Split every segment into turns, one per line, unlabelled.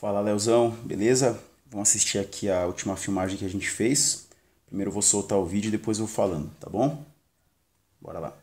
Fala Leozão, beleza? Vamos assistir aqui a última filmagem que a gente fez. Primeiro eu vou soltar o vídeo e depois eu vou falando, tá bom? Bora lá.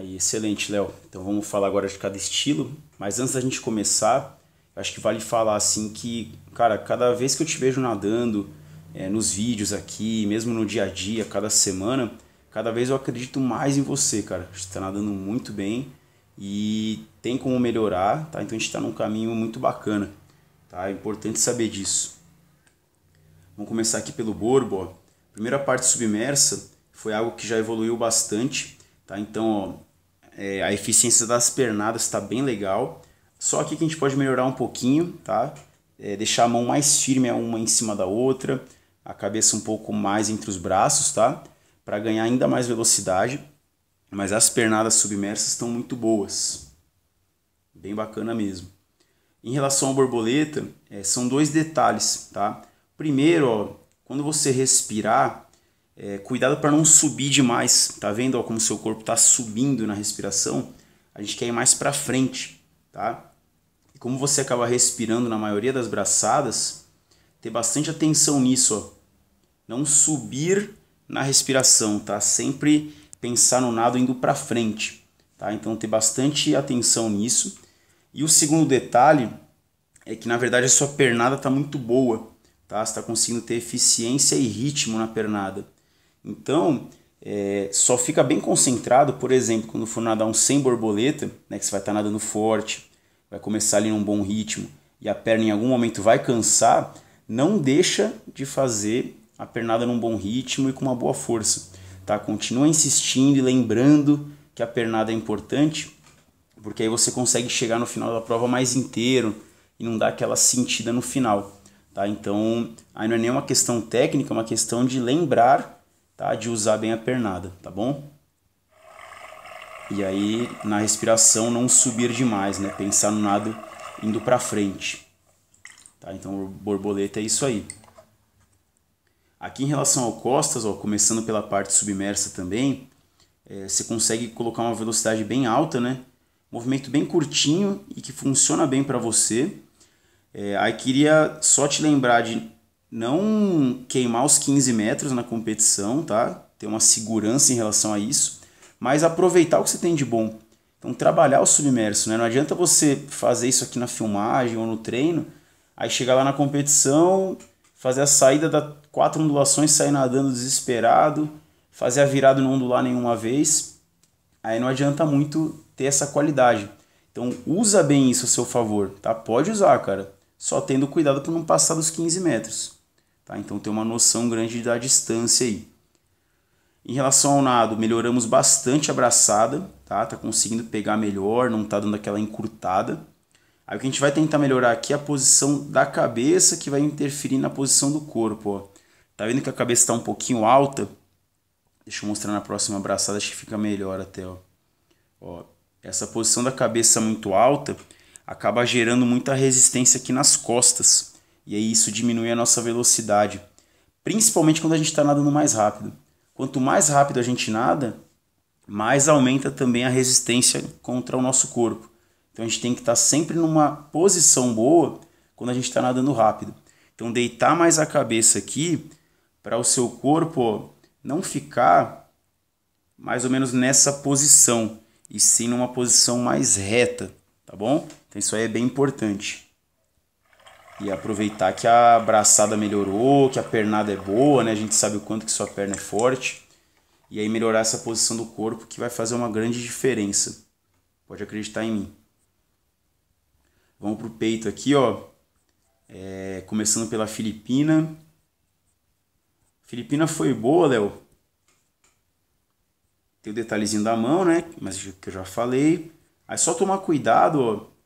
Aí, excelente, Léo. Então vamos falar agora de cada estilo. Mas antes da gente começar, acho que vale falar assim que, cara, cada vez que eu te vejo nadando, é, nos vídeos aqui, mesmo no dia a dia, cada semana, cada vez eu acredito mais em você, cara. Você está nadando muito bem e tem como melhorar, tá? Então a gente está num caminho muito bacana, tá? É importante saber disso. Vamos começar aqui pelo borbo, ó. Primeira parte submersa foi algo que já evoluiu bastante, tá? Então, ó, é, a eficiência das pernadas está bem legal. Só aqui que a gente pode melhorar um pouquinho, tá? É, deixar a mão mais firme uma em cima da outra, a cabeça um pouco mais entre os braços, tá? Para ganhar ainda mais velocidade. Mas as pernadas submersas estão muito boas. Bem bacana mesmo. Em relação à borboleta, é, são dois detalhes, tá? Primeiro, ó, quando você respirar, é, cuidado para não subir demais, tá vendo ó, como seu corpo está subindo na respiração? A gente quer ir mais para frente, tá? E como você acaba respirando na maioria das braçadas, ter bastante atenção nisso, ó. Não subir na respiração, tá? Sempre pensar no nado indo para frente, tá? Então ter bastante atenção nisso. E o segundo detalhe é que na verdade a sua pernada está muito boa, tá? Você está conseguindo ter eficiência e ritmo na pernada. Então, é, só fica bem concentrado, por exemplo, quando for nadar um sem borboleta, né, que você vai estar tá nadando forte, vai começar ali num bom ritmo e a perna em algum momento vai cansar, não deixa de fazer a pernada num bom ritmo e com uma boa força. Tá? Continua insistindo e lembrando que a pernada é importante, porque aí você consegue chegar no final da prova mais inteiro e não dá aquela sentida no final. Tá? Então, aí não é nem uma questão técnica, é uma questão de lembrar tá? De usar bem a pernada, tá bom? E aí na respiração não subir demais, né? Pensar no nado indo para frente. Tá? Então borboleta é isso aí. Aqui em relação ao costas, ó, começando pela parte submersa também, é, você consegue colocar uma velocidade bem alta, né? Movimento bem curtinho e que funciona bem para você. É, aí queria só te lembrar de não queimar os 15 metros na competição, tá? Ter uma segurança em relação a isso, mas aproveitar o que você tem de bom. Então trabalhar o submerso, né? Não adianta você fazer isso aqui na filmagem ou no treino, aí chegar lá na competição, fazer a saída das quatro ondulações, sair nadando desesperado, fazer a virada e não ondular nenhuma vez. Aí não adianta muito ter essa qualidade. Então usa bem isso a seu favor, tá? Pode usar, cara. Só tendo cuidado para não passar dos 15 metros. Tá? Então tem uma noção grande da distância aí. Em relação ao nado, melhoramos bastante a braçada, tá? Tá conseguindo pegar melhor, não tá dando aquela encurtada. Aí o que a gente vai tentar melhorar aqui é a posição da cabeça que vai interferir na posição do corpo, ó. Tá vendo que a cabeça tá um pouquinho alta? Deixa eu mostrar na próxima braçada, acho que fica melhor até, ó. Ó, essa posição da cabeça muito alta acaba gerando muita resistência aqui nas costas. E aí isso diminui a nossa velocidade, principalmente quando a gente está nadando mais rápido. Quanto mais rápido a gente nada, mais aumenta também a resistência contra o nosso corpo. Então a gente tem que estar tá sempre numa posição boa quando a gente está nadando rápido. Então deitar mais a cabeça aqui para o seu corpo não ficar mais ou menos nessa posição, e sim numa posição mais reta, tá bom? Então isso aí é bem importante e aproveitar que a braçada melhorou, que a pernada é boa, né? A gente sabe o quanto que sua perna é forte. E aí melhorar essa posição do corpo que vai fazer uma grande diferença. Pode acreditar em mim. Vamos pro peito aqui, ó. É, começando pela Filipina. Filipina foi boa, Léo. Tem o detalhezinho da mão, né? Mas que eu já falei. Aí só tomar cuidado, ó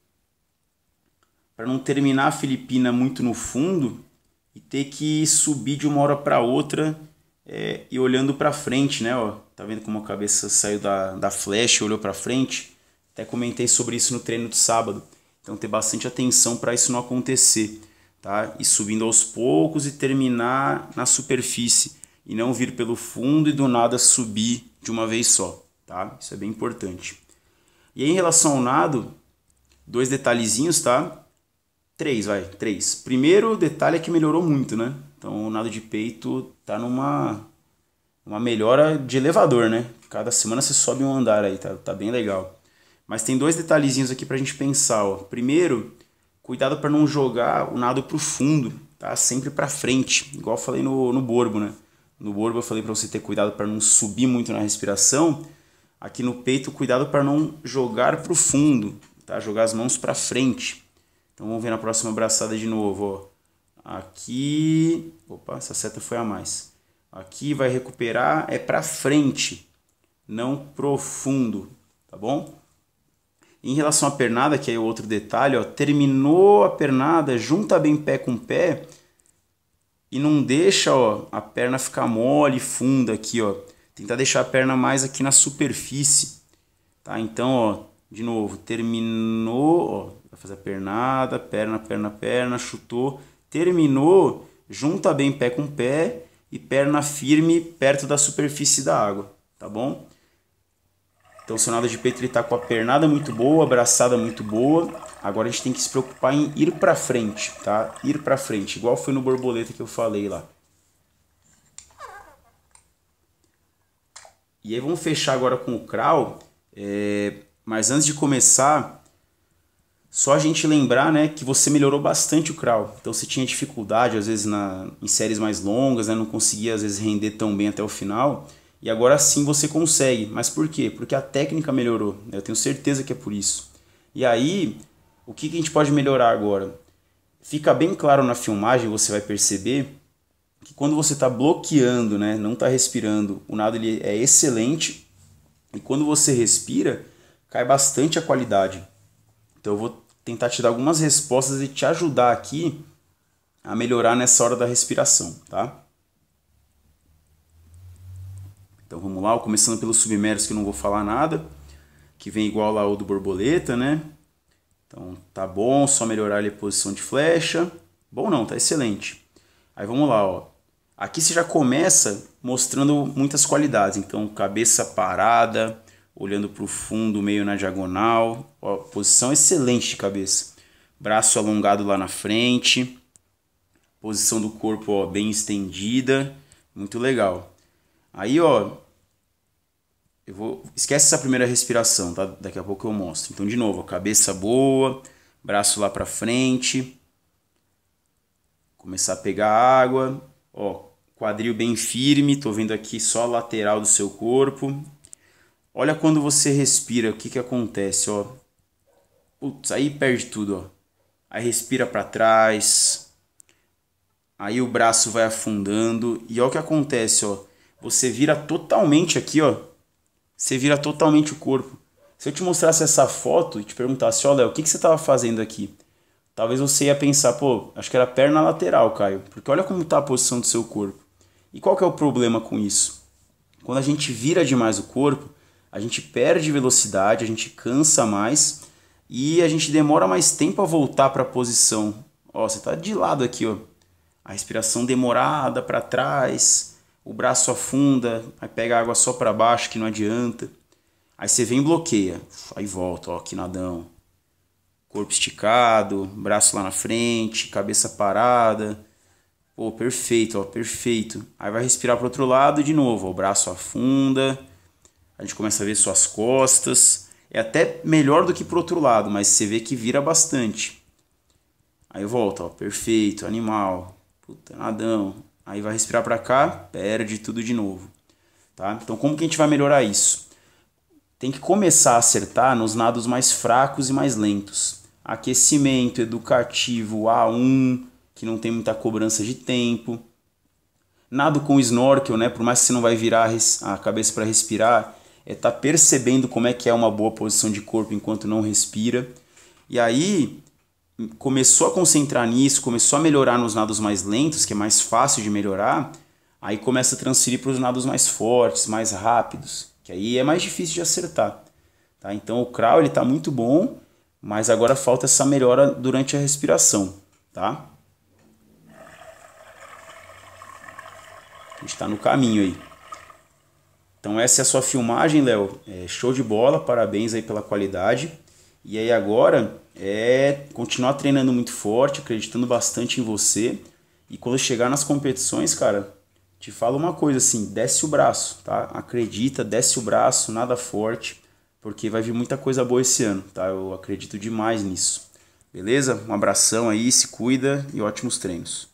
para não terminar a Filipina muito no fundo e ter que subir de uma hora para outra é, e olhando para frente, né? Ó, tá vendo como a cabeça saiu da, da flecha e olhou para frente? Até comentei sobre isso no treino de sábado. Então ter bastante atenção para isso não acontecer, tá? E subindo aos poucos e terminar na superfície e não vir pelo fundo e do nada subir de uma vez só, tá? Isso é bem importante. E em relação ao nado, dois detalhezinhos, tá? Três, vai, três. Primeiro detalhe é que melhorou muito, né? Então o nado de peito tá numa uma melhora de elevador, né? Cada semana você sobe um andar aí, tá, tá bem legal. Mas tem dois detalhezinhos aqui pra gente pensar, ó. Primeiro, cuidado para não jogar o nado pro fundo, tá? Sempre pra frente, igual eu falei no, no borbo, né? No borbo eu falei para você ter cuidado para não subir muito na respiração. Aqui no peito, cuidado para não jogar pro fundo, tá? Jogar as mãos para frente. Então vamos ver na próxima braçada de novo, ó. Aqui, opa, essa seta foi a mais. Aqui vai recuperar, é para frente, não profundo, tá bom? Em relação à pernada, que é o outro detalhe, ó, terminou a pernada, junta bem pé com pé e não deixa ó, a perna ficar mole, funda aqui, ó. Tentar deixar a perna mais aqui na superfície, tá? Então, ó, de novo, terminou, ó, Vai fazer a pernada, perna, perna, perna, chutou, terminou, junta bem pé com pé e perna firme perto da superfície da água, tá bom? Então, o seu de peito ele está com a pernada muito boa, abraçada muito boa. Agora a gente tem que se preocupar em ir para frente, tá? Ir para frente, igual foi no borboleta que eu falei lá. E aí vamos fechar agora com o crawl. É... Mas antes de começar, só a gente lembrar, né, que você melhorou bastante o crawl. Então você tinha dificuldade às vezes na em séries mais longas, né, não conseguia às vezes render tão bem até o final. E agora sim você consegue. Mas por quê? Porque a técnica melhorou. Né? Eu tenho certeza que é por isso. E aí, o que, que a gente pode melhorar agora? Fica bem claro na filmagem, você vai perceber que quando você está bloqueando, né, não está respirando, o nado ele é excelente. E quando você respira, cai bastante a qualidade. Então eu vou tentar tá te dar algumas respostas e te ajudar aqui a melhorar nessa hora da respiração, tá? Então vamos lá, começando pelos submersos que eu não vou falar nada, que vem igual lá o do borboleta, né? Então tá bom, só melhorar ali a posição de flecha. Bom não, tá excelente. Aí vamos lá, ó. Aqui você já começa mostrando muitas qualidades, então cabeça parada, olhando para o fundo, meio na diagonal. Ó, posição excelente de cabeça. Braço alongado lá na frente. Posição do corpo ó, bem estendida. Muito legal. Aí, ó. Eu vou. Esquece essa primeira respiração, tá? Daqui a pouco eu mostro. Então, de novo, ó, cabeça boa, braço lá para frente. Começar a pegar água. Ó, quadril bem firme. Tô vendo aqui só a lateral do seu corpo Olha quando você respira, o que que acontece, ó. Putz, aí perde tudo, ó. Aí respira para trás. Aí o braço vai afundando e olha o que acontece, ó. Você vira totalmente aqui, ó. Você vira totalmente o corpo. Se eu te mostrasse essa foto e te perguntasse, olha, o que, que você tava fazendo aqui? Talvez você ia pensar, pô, acho que era perna lateral, Caio. Porque olha como está a posição do seu corpo. E qual que é o problema com isso? Quando a gente vira demais o corpo, a gente perde velocidade, a gente cansa mais e a gente demora mais tempo a voltar para a posição. Ó, você está de lado aqui, ó. A respiração demorada para trás, o braço afunda, aí pega água só para baixo que não adianta. Aí você vem e bloqueia. Aí volta, ó, que nadão. Corpo esticado, braço lá na frente, cabeça parada. Pô, perfeito, ó, perfeito. Aí vai respirar pro outro lado de novo, ó, o braço afunda a gente começa a ver suas costas. É até melhor do que pro outro lado, mas você vê que vira bastante. Aí volta, ó, perfeito, animal, puta, nadão. Aí vai respirar para cá, perde tudo de novo, tá? Então como que a gente vai melhorar isso? Tem que começar a acertar nos nados mais fracos e mais lentos. Aquecimento educativo A1, que não tem muita cobrança de tempo. Nado com snorkel, né? Por mais que você não vai virar a cabeça para respirar, é tá percebendo como é que é uma boa posição de corpo enquanto não respira. E aí começou a concentrar nisso, começou a melhorar nos nados mais lentos, que é mais fácil de melhorar, aí começa a transferir para os nados mais fortes, mais rápidos, que aí é mais difícil de acertar. Tá? Então o crawl ele tá muito bom, mas agora falta essa melhora durante a respiração, tá? A gente está no caminho aí. Então essa é a sua filmagem, Léo. É show de bola, parabéns aí pela qualidade. E aí agora é continuar treinando muito forte, acreditando bastante em você. E quando chegar nas competições, cara, te falo uma coisa assim, desce o braço, tá? Acredita, desce o braço, nada forte, porque vai vir muita coisa boa esse ano, tá? Eu acredito demais nisso. Beleza? Um abração aí, se cuida e ótimos treinos.